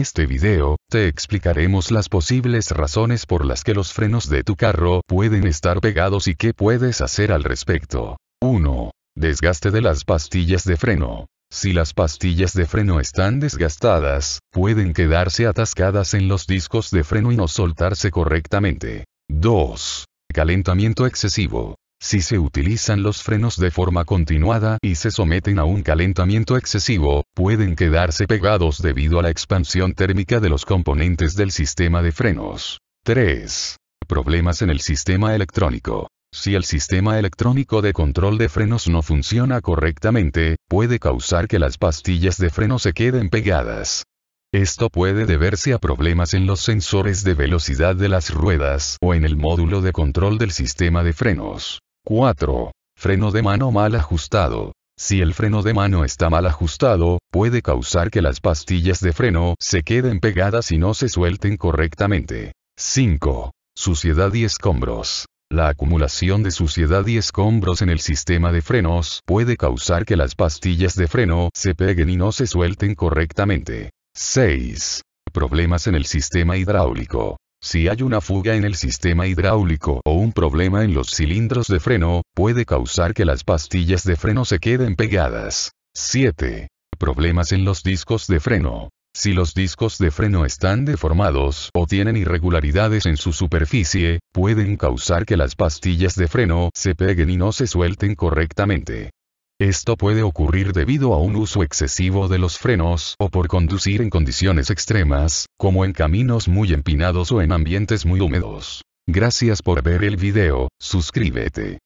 este video, te explicaremos las posibles razones por las que los frenos de tu carro pueden estar pegados y qué puedes hacer al respecto. 1. Desgaste de las pastillas de freno. Si las pastillas de freno están desgastadas, pueden quedarse atascadas en los discos de freno y no soltarse correctamente. 2. Calentamiento excesivo. Si se utilizan los frenos de forma continuada y se someten a un calentamiento excesivo, pueden quedarse pegados debido a la expansión térmica de los componentes del sistema de frenos. 3. Problemas en el sistema electrónico. Si el sistema electrónico de control de frenos no funciona correctamente, puede causar que las pastillas de freno se queden pegadas. Esto puede deberse a problemas en los sensores de velocidad de las ruedas o en el módulo de control del sistema de frenos. 4. Freno de mano mal ajustado. Si el freno de mano está mal ajustado, puede causar que las pastillas de freno se queden pegadas y no se suelten correctamente. 5. Suciedad y escombros. La acumulación de suciedad y escombros en el sistema de frenos puede causar que las pastillas de freno se peguen y no se suelten correctamente. 6. Problemas en el sistema hidráulico. Si hay una fuga en el sistema hidráulico o un problema en los cilindros de freno, puede causar que las pastillas de freno se queden pegadas. 7. Problemas en los discos de freno. Si los discos de freno están deformados o tienen irregularidades en su superficie, pueden causar que las pastillas de freno se peguen y no se suelten correctamente. Esto puede ocurrir debido a un uso excesivo de los frenos o por conducir en condiciones extremas, como en caminos muy empinados o en ambientes muy húmedos. Gracias por ver el video, suscríbete.